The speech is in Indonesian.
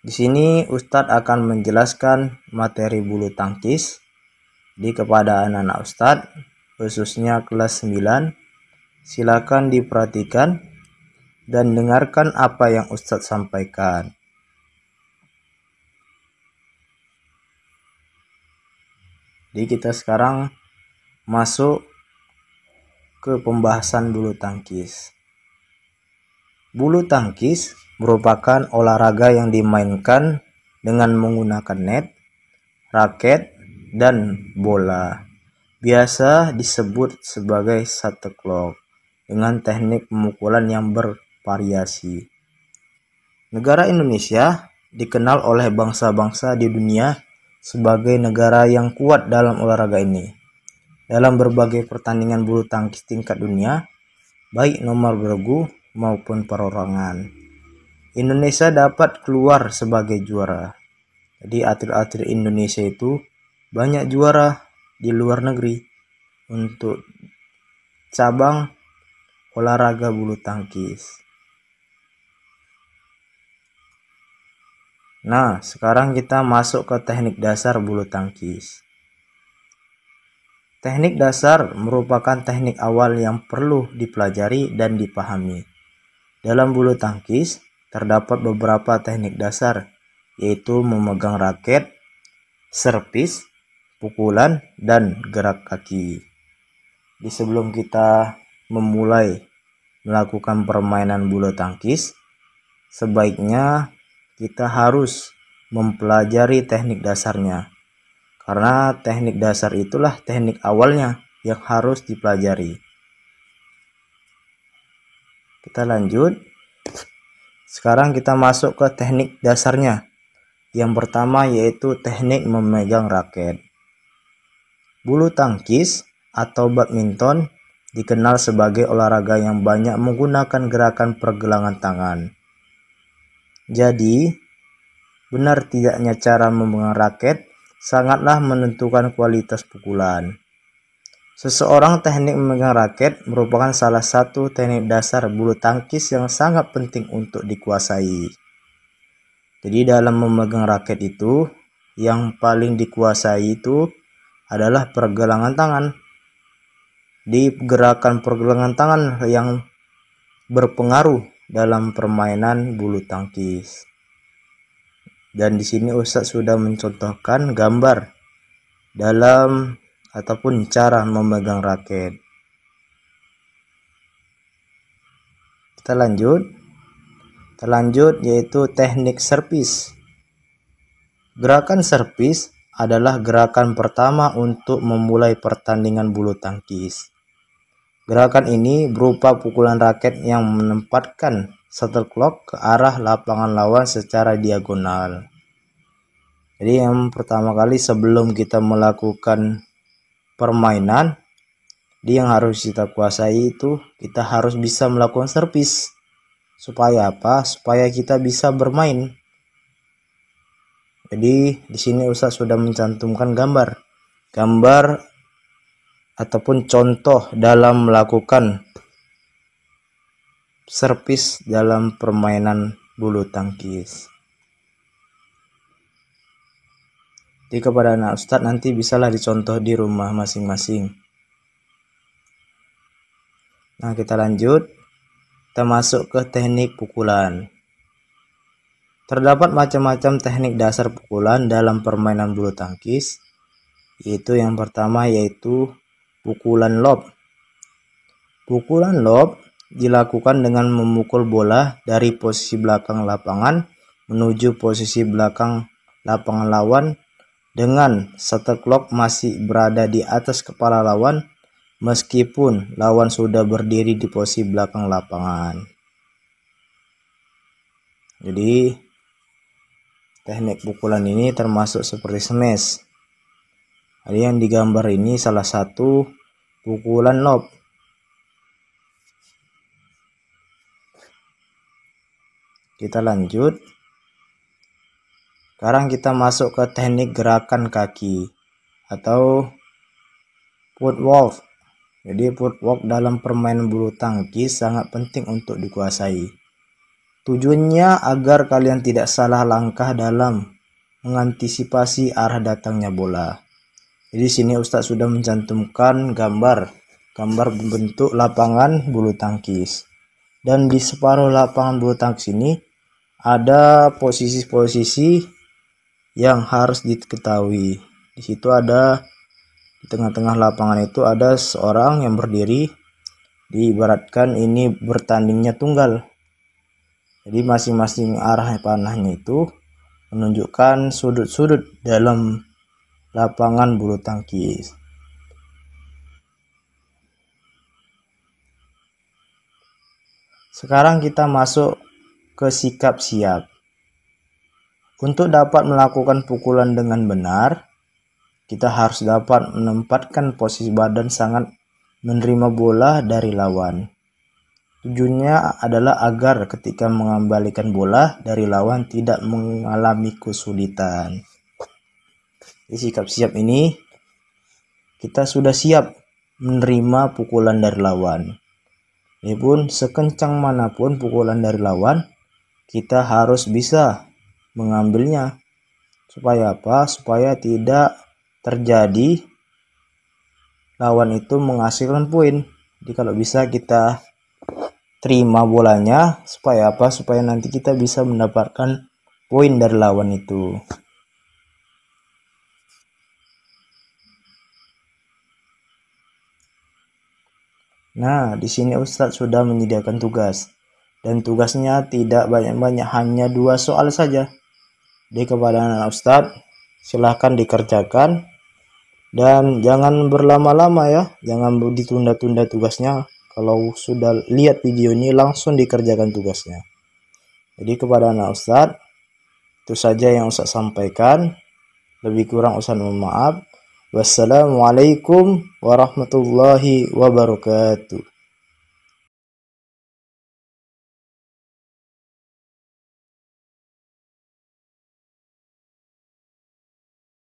Di sini Ustadz akan menjelaskan materi bulu tangkis di kepada anak-anak Ustadz, khususnya kelas 9. Silakan diperhatikan dan dengarkan apa yang Ustadz sampaikan. Jadi kita sekarang masuk ke pembahasan bulu tangkis. Bulu tangkis merupakan olahraga yang dimainkan dengan menggunakan net, raket, dan bola. Biasa disebut sebagai shuttlecock dengan teknik pemukulan yang bervariasi. Negara Indonesia dikenal oleh bangsa-bangsa di dunia sebagai negara yang kuat dalam olahraga ini. Dalam berbagai pertandingan bulu tangkis tingkat dunia, baik nomor bergu maupun perorangan. Indonesia dapat keluar sebagai juara. Jadi atlet-atlet Indonesia itu banyak juara di luar negeri untuk cabang olahraga bulu tangkis. Nah, sekarang kita masuk ke teknik dasar bulu tangkis. Teknik dasar merupakan teknik awal yang perlu dipelajari dan dipahami. Dalam bulu tangkis, terdapat beberapa teknik dasar, yaitu memegang raket, servis, pukulan, dan gerak kaki. Di sebelum kita memulai melakukan permainan bulu tangkis, sebaiknya kita harus mempelajari teknik dasarnya. Karena teknik dasar itulah teknik awalnya yang harus dipelajari. Kita lanjut. Sekarang kita masuk ke teknik dasarnya. Yang pertama yaitu teknik memegang raket. Bulu tangkis atau badminton dikenal sebagai olahraga yang banyak menggunakan gerakan pergelangan tangan. Jadi, benar tidaknya cara memegang raket sangatlah menentukan kualitas pukulan. Seseorang teknik memegang raket merupakan salah satu teknik dasar bulu tangkis yang sangat penting untuk dikuasai. Jadi dalam memegang raket itu, yang paling dikuasai itu adalah pergelangan tangan. Di gerakan pergelangan tangan yang berpengaruh dalam permainan bulu tangkis. Dan di sini Ustadz sudah mencontohkan gambar dalam ataupun cara memegang raket. Kita lanjut. Kita lanjut yaitu teknik servis. Gerakan servis adalah gerakan pertama untuk memulai pertandingan bulu tangkis. Gerakan ini berupa pukulan raket yang menempatkan shuttle clock ke arah lapangan lawan secara diagonal. Jadi yang pertama kali sebelum kita melakukan permainan di yang harus kita kuasai itu kita harus bisa melakukan servis supaya apa supaya kita bisa bermain jadi di sini Ustaz sudah mencantumkan gambar gambar ataupun contoh dalam melakukan servis dalam permainan bulu tangkis Jadi kepada anak ustadz nanti bisalah dicontoh di rumah masing-masing. Nah kita lanjut. Kita masuk ke teknik pukulan. Terdapat macam-macam teknik dasar pukulan dalam permainan bulu tangkis. Yaitu yang pertama yaitu pukulan lob. Pukulan lob dilakukan dengan memukul bola dari posisi belakang lapangan menuju posisi belakang lapangan lawan dengan shutter clock masih berada di atas kepala lawan meskipun lawan sudah berdiri di posisi belakang lapangan. Jadi teknik pukulan ini termasuk seperti smash. Jadi yang digambar ini salah satu pukulan lob. Kita lanjut. Sekarang kita masuk ke teknik gerakan kaki atau walk Jadi walk dalam permainan bulu tangkis sangat penting untuk dikuasai. Tujuannya agar kalian tidak salah langkah dalam mengantisipasi arah datangnya bola. Jadi sini Ustadz sudah mencantumkan gambar gambar bentuk lapangan bulu tangkis. Dan di separuh lapangan bulu tangkis ini ada posisi-posisi yang harus diketahui. Di situ ada di tengah-tengah lapangan itu ada seorang yang berdiri diibaratkan ini bertandingnya tunggal. Jadi masing-masing arah panahnya itu menunjukkan sudut-sudut dalam lapangan bulu tangkis. Sekarang kita masuk ke sikap siap. Untuk dapat melakukan pukulan dengan benar, kita harus dapat menempatkan posisi badan sangat menerima bola dari lawan. Tujuannya adalah agar ketika mengembalikan bola dari lawan tidak mengalami kesulitan. Di sikap siap ini, kita sudah siap menerima pukulan dari lawan. Meskipun sekencang manapun pukulan dari lawan, kita harus bisa mengambilnya supaya apa supaya tidak terjadi lawan itu menghasilkan poin jadi kalau bisa kita terima bolanya supaya apa supaya nanti kita bisa mendapatkan poin dari lawan itu Nah, di sini Ustadz sudah menyediakan tugas. Dan tugasnya tidak banyak-banyak, hanya dua soal saja di kepada anak ustadz silahkan dikerjakan dan jangan berlama-lama ya jangan ditunda-tunda tugasnya kalau sudah lihat video ini langsung dikerjakan tugasnya jadi kepada anak ustadz itu saja yang ustadz sampaikan lebih kurang ustadz mohon maaf wassalamualaikum warahmatullahi wabarakatuh